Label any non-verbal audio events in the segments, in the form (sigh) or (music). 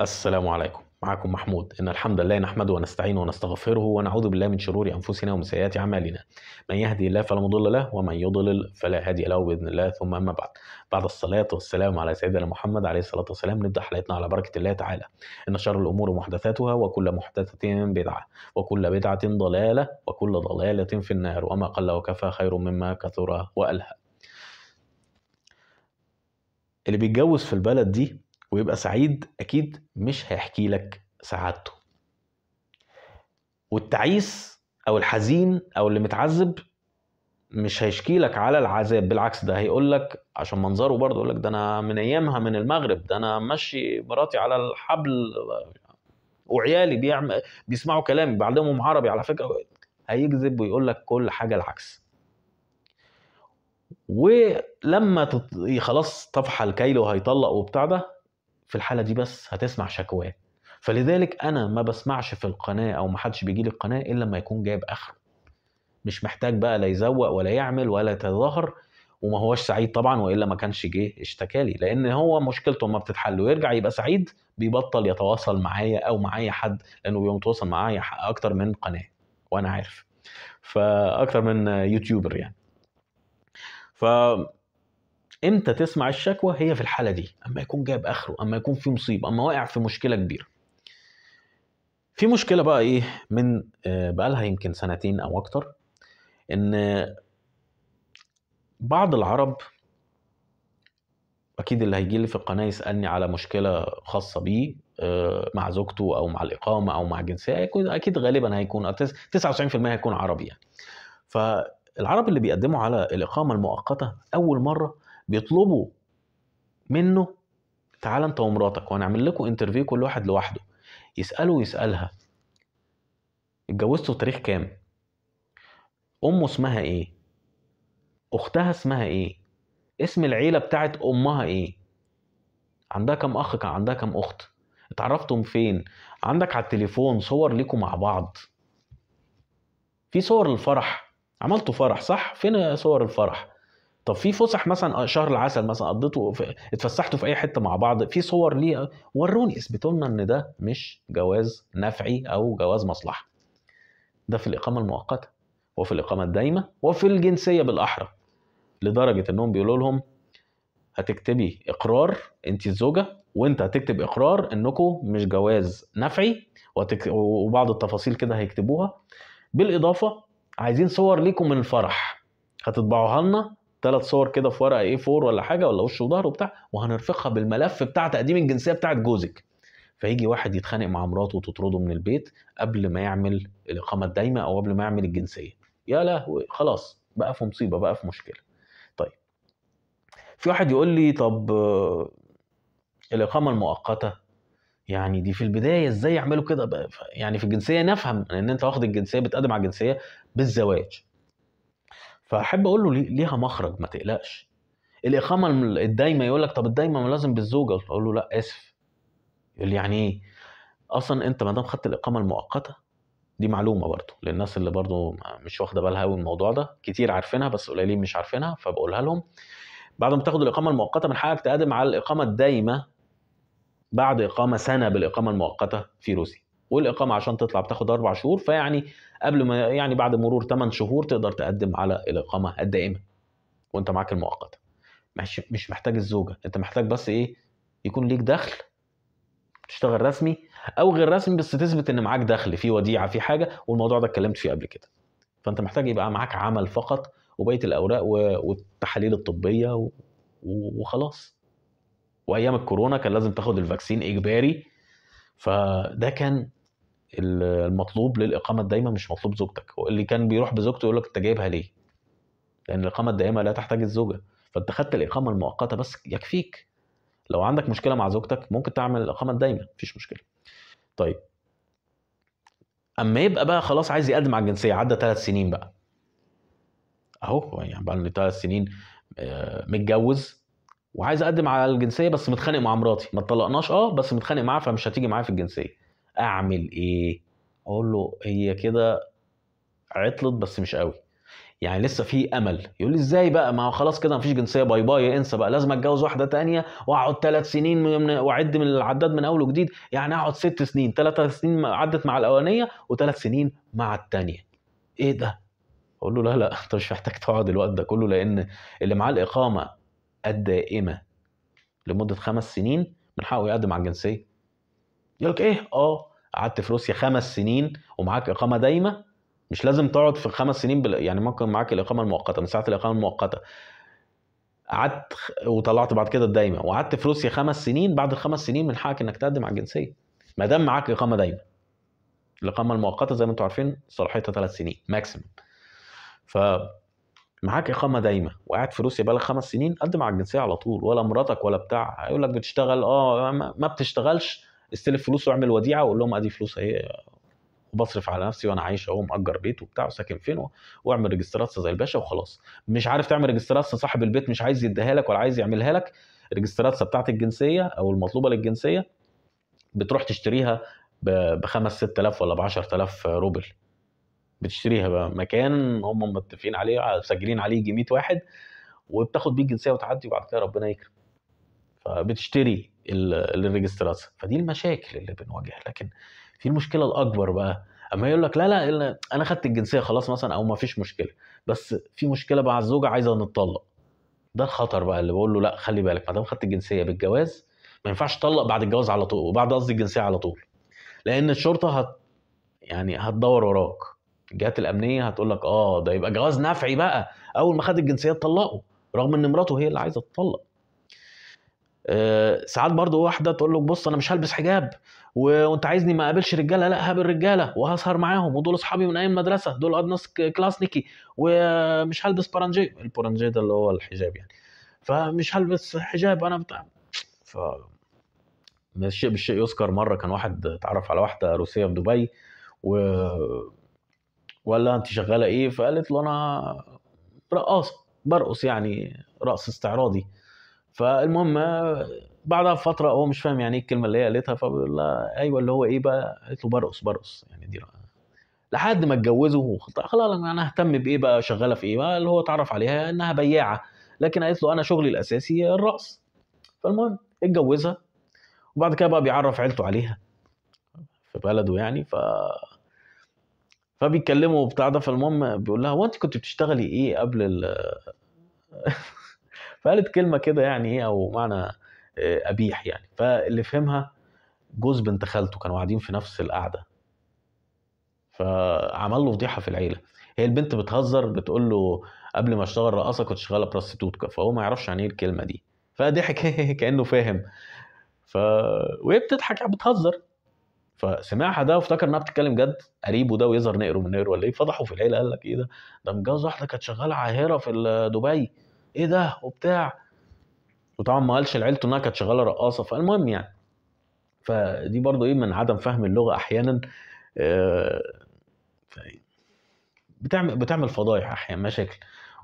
السلام عليكم معكم محمود إن الحمد لله نحمده ونستعينه ونستغفره ونعوذ بالله من شرور أنفسنا ومن سيئات أعمالنا من يهدي الله فلا مضل له ومن يضلل فلا هادي له بإذن الله ثم أما بعد بعد الصلاة والسلام على سيدنا محمد عليه الصلاة والسلام نبدأ حلقتنا على بركة الله تعالى إن شر الأمور محدثاتها وكل محدثة بدعة وكل بدعة ضلالة وكل ضلالة في النار وما قل وكفى خير مما كثر وألهى اللي بيتجوز في البلد دي ويبقى سعيد اكيد مش هيحكي لك سعادته والتعيس او الحزين او اللي متعذب مش هيشكي لك على العذاب بالعكس ده هيقول لك عشان منظره برضه يقول لك ده انا من ايامها من المغرب ده انا ماشي مراتي على الحبل وعيالي بيعمل بيسمعوا كلامي بعلمهم عربي على فكره هيكذب ويقول لك كل حاجه العكس ولما خلاص طفح الكيل وهيطلق وبتاع ده في الحاله دي بس هتسمع شكواه فلذلك انا ما بسمعش في القناه او ما حدش بيجي لي القناه الا لما يكون جايب اخره مش محتاج بقى لا يزوق ولا يعمل ولا يتظاهر وما هوش سعيد طبعا والا ما كانش جه اشتكالي لان هو مشكلته ما بتتحل ويرجع يبقى سعيد بيبطل يتواصل معايا او معايا حد لانه بيبقى متواصل معايا اكتر من قناه وانا عارف فاكتر من يوتيوبر يعني ف امتى تسمع الشكوى هي في الحاله دي اما يكون جايب اخره اما يكون في مصيبه اما واقع في مشكله كبيره في مشكله بقى ايه من آه، بقالها يمكن سنتين او اكتر ان بعض العرب اكيد اللي هيجي لي في القناه يسالني على مشكله خاصه بيه آه، مع زوجته او مع الاقامه او مع الجنسيه اكيد غالبا هيكون 99% هيكون عربي يعني فالعرب اللي بيقدموا على الاقامه المؤقته اول مره بيطلبوا منه تعال انت ومراتك وهنعمل لكم انترفيو كل واحد لوحده يساله ويسالها اتجوزتوا تاريخ كام امه اسمها ايه اختها اسمها ايه اسم العيله بتاعت امها ايه عندها كام اخ كان عندها كام اخت اتعرفتم فين عندك على التليفون صور ليكوا مع بعض في صور الفرح عملتوا فرح صح فين صور الفرح طب في فسح مثلا آه، شهر العسل مثلا قضيته اتفسحتوا في اي حته مع بعض في صور ليه وروني اثبتوا لنا ان ده مش جواز نفعي او جواز مصلحه ده في الاقامه المؤقته وفي الاقامه الدايمه وفي الجنسيه بالاحرى لدرجه انهم بيقولوا لهم هتكتبي اقرار انت الزوجه وانت هتكتب اقرار انكم مش جواز نفعي وبعض التفاصيل كده هيكتبوها بالاضافه عايزين صور ليكم من الفرح هتطبعوها لنا ثلاث صور كده في ورقه ايه 4 ولا حاجه ولا وش وظهر وبتاع وهنرفقها بالملف بتاع تقديم الجنسيه بتاعت جوزك فيجي واحد يتخانق مع مراته وتطرده من البيت قبل ما يعمل الاقامه الدايمه او قبل ما يعمل الجنسيه يا لهوي خلاص بقى في مصيبه بقى في مشكله طيب في واحد يقول لي طب الاقامه المؤقته يعني دي في البدايه ازاي يعملوا كده يعني في الجنسيه نفهم ان انت واخد الجنسيه بتقدم على الجنسيه بالزواج فاحب اقول له ليها مخرج ما تقلقش الاقامه الدايمه يقول لك طب الدايمه لازم بالزوجه اقول له لا اسف يقول لي يعني ايه اصلا انت ما دام خدت الاقامه المؤقته دي معلومه برضو للناس اللي برضو مش واخده بالها قوي الموضوع ده كتير عارفينها بس قليلين مش عارفينها فبقولها لهم بعد ما تاخد الاقامه المؤقته من حقك تقدم على الاقامه الدايمه بعد اقامه سنه بالاقامه المؤقته في روسيا والاقامه عشان تطلع بتاخد اربع شهور فيعني قبل ما يعني بعد مرور 8 شهور تقدر تقدم على الاقامه الدائمه وانت معاك المؤقته مش مش محتاج الزوجه انت محتاج بس ايه يكون ليك دخل تشتغل رسمي او غير رسمي بس تثبت ان معاك دخل في وديعه في حاجه والموضوع ده اتكلمت فيه قبل كده فانت محتاج يبقى معاك عمل فقط وبقيه الاوراق والتحاليل الطبيه وخلاص وايام الكورونا كان لازم تاخد الفاكسين اجباري فده كان المطلوب للاقامه الدائمه مش مطلوب زوجتك اللي كان بيروح بزوجته يقول لك انت جايبها ليه لان الاقامه الدائمه لا تحتاج الزوجه فانت خدت الاقامه المؤقته بس يكفيك لو عندك مشكله مع زوجتك ممكن تعمل الاقامه الدائمه مفيش مشكله طيب اما يبقى بقى خلاص عايز يقدم على الجنسيه عدى ثلاث سنين بقى اهو يعني بقى لي ثلاث سنين آه، متجوز وعايز اقدم على الجنسيه بس متخانق مع مراتي ما اتطلقناش اه بس متخانق معاها فمش هتيجي معايا في الجنسيه اعمل ايه اقول له هي كده عطلت بس مش قوي يعني لسه في امل يقول لي ازاي بقى ما هو خلاص كده مفيش جنسيه باي باي انسى بقى لازم اتجوز واحده تانية واقعد ثلاث سنين من واعد من العداد من اول وجديد يعني اقعد ست سنين ثلاث سنين عدت مع الاولانيه وثلاث سنين مع الثانيه ايه ده اقول له لا لا انت مش محتاج تقعد الوقت ده كله لان اللي معاه الاقامه الدائمه لمده خمس سنين من حقه يقدم على الجنسيه يقول لك ايه اه قعدت في روسيا خمس سنين ومعاك اقامه دايمه مش لازم تقعد في خمس سنين بل... يعني ممكن معاك الاقامه المؤقته من ساعه الاقامه المؤقته قعدت وطلعت بعد كده الدايمه وقعدت في روسيا خمس سنين بعد الخمس سنين من حقك انك تقدم على الجنسيه ما دام معاك اقامه دايمه الاقامه المؤقته زي ما انتم عارفين صلاحيتها ثلاث سنين ماكسيمم ف معاك اقامه دايمه وقاعد في روسيا بقالك خمس سنين قدم على الجنسيه على طول ولا مراتك ولا بتاع هيقول لك بتشتغل اه ما بتشتغلش استلف فلوس واعمل وديعه واقول لهم ادي فلوس اهي وبصرف على نفسي وانا عايش اهو مأجر بيت وبتاع وساكن فين واعمل ريجستراسه زي الباشا وخلاص مش عارف تعمل ريجستراسه صاحب البيت مش عايز يديها لك ولا عايز يعملها لك ريجسترات بتاعت الجنسيه او المطلوبه للجنسيه بتروح تشتريها ب 5 6000 ولا ب 10000 روبل بتشتريها بقى مكان هم متفقين عليه مسجلين عليه يجي 100 واحد وبتاخد بيه الجنسيه وتعدي وبعد كده ربنا يكرم فبتشتري للريجستراسيون فدي المشاكل اللي بنواجهها لكن في المشكله الاكبر بقى اما يقول لك لا لا انا خدت الجنسيه خلاص مثلا او ما فيش مشكله بس في مشكله مع الزوجه عايزه نتطلق ده الخطر بقى اللي بقول له لا خلي بالك ما دام خدت الجنسيه بالجواز ما ينفعش تطلق بعد الجواز على طول وبعد قصدي الجنسيه على طول لان الشرطه هت يعني هتدور وراك الجهات الامنيه هتقول لك اه ده يبقى جواز نفعي بقى اول ما خد الجنسيه اتطلقوا رغم ان مراته هي اللي عايزه تطلق آه، ساعات برضو واحده تقول لك بص انا مش هلبس حجاب وانت عايزني ما اقابلش رجاله لا هقابل رجاله وهسهر معاهم ودول اصحابي من ايام المدرسه دول ادنس كلاسنيكي ومش هلبس بارانجيه البارانجيه ده اللي هو الحجاب يعني فمش هلبس حجاب انا بتاع ف الشيء بالشيء يذكر مره كان واحد اتعرف على واحده روسيه في دبي و وقال لها انت شغاله ايه فقالت له انا رقاصه برقص يعني رقص استعراضي فالمهم بعدها بفتره هو مش فاهم يعني ايه الكلمه اللي هي قالتها فبيقول لها ايوه اللي هو ايه بقى قالت له برقص برقص يعني دي لحد ما اتجوزوا خلاص انا اهتم بايه بقى شغاله في ايه بقى اللي هو اتعرف عليها انها بياعه لكن قالت له انا شغلي الاساسي الرقص فالمهم اتجوزها وبعد كده بقى بيعرف عيلته عليها في بلده يعني ف فبيتكلموا وبتاع ده فالمهم بيقول لها هو انت كنت بتشتغلي ايه قبل ال (laughs) فقالت كلمه كده يعني ايه او معنى قبيح آه، يعني فاللي فهمها جوز بنت خالته كانوا قاعدين في نفس القعده فعمل له فضيحه في العيله هي البنت بتهزر بتقول له قبل ما اشتغل رقاصه كنت شغاله براستوتكا فهو ما يعرفش يعني ايه الكلمه دي فضحك (laughs) كانه فاهم ف وهي بتضحك يعني، بتهزر فسمعها ده وافتكر انها بتتكلم جد قريبه ده ويظهر نقره من نقره ولا ايه فضحه في العيله قال لك ايه ده ده مجوز واحده كانت شغاله عاهره في دبي ايه ده وبتاع وطبعا ما قالش لعيلته انها كانت شغاله رقاصه فالمهم يعني فدي برضو ايه من عدم فهم اللغه احيانا آه، بتعمل بتعمل فضايح احيانا مشاكل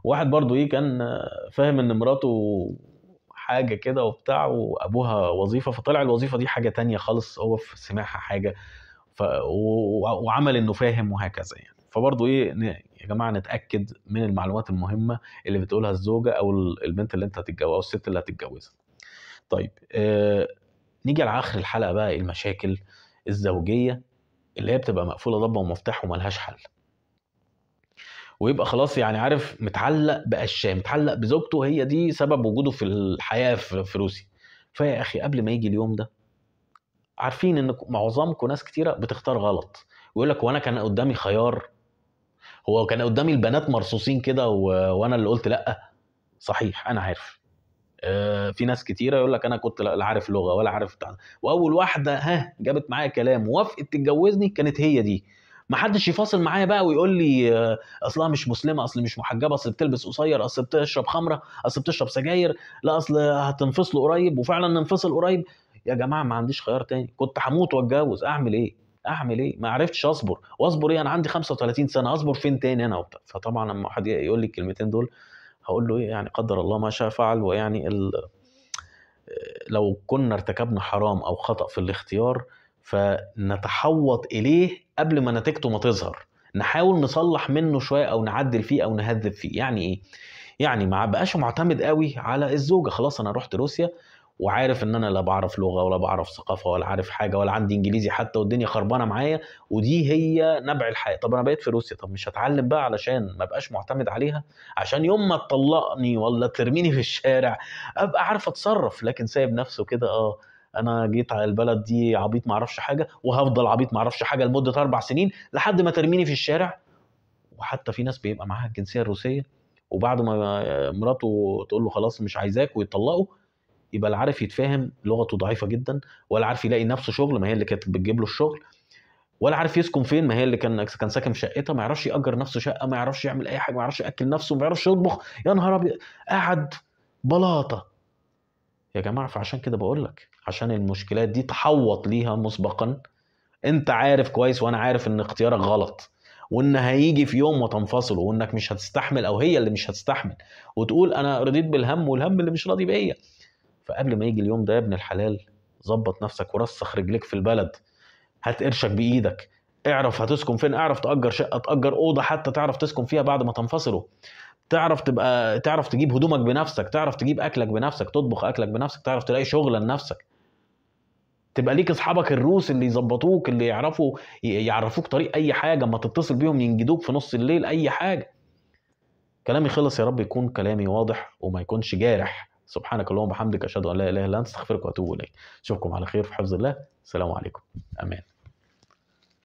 واحد برضو ايه كان فاهم ان مراته حاجه كده وبتاع وابوها وظيفه فطلع الوظيفه دي حاجه تانية خالص هو في سماحها حاجه ف... وعمل انه فاهم وهكذا يعني فبرضه ايه جماعه نتاكد من المعلومات المهمه اللي بتقولها الزوجه او البنت اللي انت هتتجوزها او الست اللي هتتجوزها طيب آه نيجي على اخر الحلقه بقى المشاكل الزوجيه اللي هي بتبقى مقفوله ضبه ومفتاح وملهاش حل ويبقى خلاص يعني عارف متعلق بقشاه متعلق بزوجته هي دي سبب وجوده في الحياه في روسيا فيا اخي قبل ما يجي اليوم ده عارفين ان معظمكم ناس كتيره بتختار غلط ويقول لك وانا كان قدامي خيار هو كان قدامي البنات مرصوصين كده و... وانا اللي قلت لا صحيح انا عارف آه في ناس كتيره يقول لك انا كنت لا عارف لغه ولا عارف بتاع واول واحده ها جابت معايا كلام وافقت تتجوزني كانت هي دي ما حدش يفاصل معايا بقى ويقول لي آه، اصلها مش مسلمه اصل مش محجبه اصل بتلبس قصير اصل بتشرب خمره اصل بتشرب سجاير لا اصل هتنفصلوا قريب وفعلا ننفصل قريب يا جماعه ما عنديش خيار تاني كنت هموت واتجوز اعمل ايه اعمل ايه ما عرفتش اصبر واصبر ايه انا عندي 35 سنه اصبر فين تاني انا وبتاع فطبعا لما واحد يقول لي الكلمتين دول هقول له ايه يعني قدر الله ما شاء فعل ويعني ال... آه، لو كنا ارتكبنا حرام او خطا في الاختيار فنتحوط اليه قبل ما نتيجته ما تظهر نحاول نصلح منه شويه او نعدل فيه او نهذب فيه يعني ايه يعني ما بقاش معتمد قوي على الزوجه خلاص انا رحت روسيا وعارف ان انا لا بعرف لغه ولا بعرف ثقافه ولا عارف حاجه ولا عندي انجليزي حتى والدنيا خربانه معايا ودي هي نبع الحياه طب انا بقيت في روسيا طب مش هتعلم بقى علشان ما ابقاش معتمد عليها عشان يوم ما تطلقني ولا ترميني في الشارع ابقى عارف اتصرف لكن سايب نفسه كده اه انا جيت على البلد دي عبيط ما اعرفش حاجه وهفضل عبيط ما اعرفش حاجه لمده اربع سنين لحد ما ترميني في الشارع وحتى في ناس بيبقى معاها الجنسيه الروسيه وبعد ما مراته تقول له خلاص مش عايزاك ويطلقوا يبقى لا عارف يتفاهم لغته ضعيفه جدا ولا عارف يلاقي نفسه شغل ما هي اللي كانت بتجيب له الشغل ولا عارف يسكن فين ما هي اللي كان كان ساكن في شقتها ما يعرفش ياجر نفسه شقه ما يعرفش يعمل اي حاجه ما يعرفش ياكل نفسه ما يعرفش يطبخ يا نهار ابيض قعد بلاطه يا جماعه فعشان كده بقول لك عشان المشكلات دي تحوط ليها مسبقا انت عارف كويس وانا عارف ان اختيارك غلط وان هيجي في يوم وتنفصل وانك مش هتستحمل او هي اللي مش هتستحمل وتقول انا رضيت بالهم والهم اللي مش راضي بيا فقبل ما يجي اليوم ده يا ابن الحلال ظبط نفسك ورسخ رجليك في البلد هات قرشك بايدك اعرف هتسكن فين اعرف تأجر شقة تأجر أوضة حتى تعرف تسكن فيها بعد ما تنفصلوا تعرف تبقى تعرف تجيب هدومك بنفسك تعرف تجيب أكلك بنفسك تطبخ أكلك بنفسك تعرف تلاقي شغلة لنفسك تبقى ليك اصحابك الروس اللي يظبطوك اللي يعرفوا يعرفوك طريق اي حاجه اما تتصل بيهم ينجدوك في نص الليل اي حاجه كلامي خلص يا رب يكون كلامي واضح وما يكونش جارح سبحانك اللهم وبحمدك اشهد ان لا اله الا انت استغفرك واتوب اليك اشوفكم على خير في حفظ الله السلام عليكم امان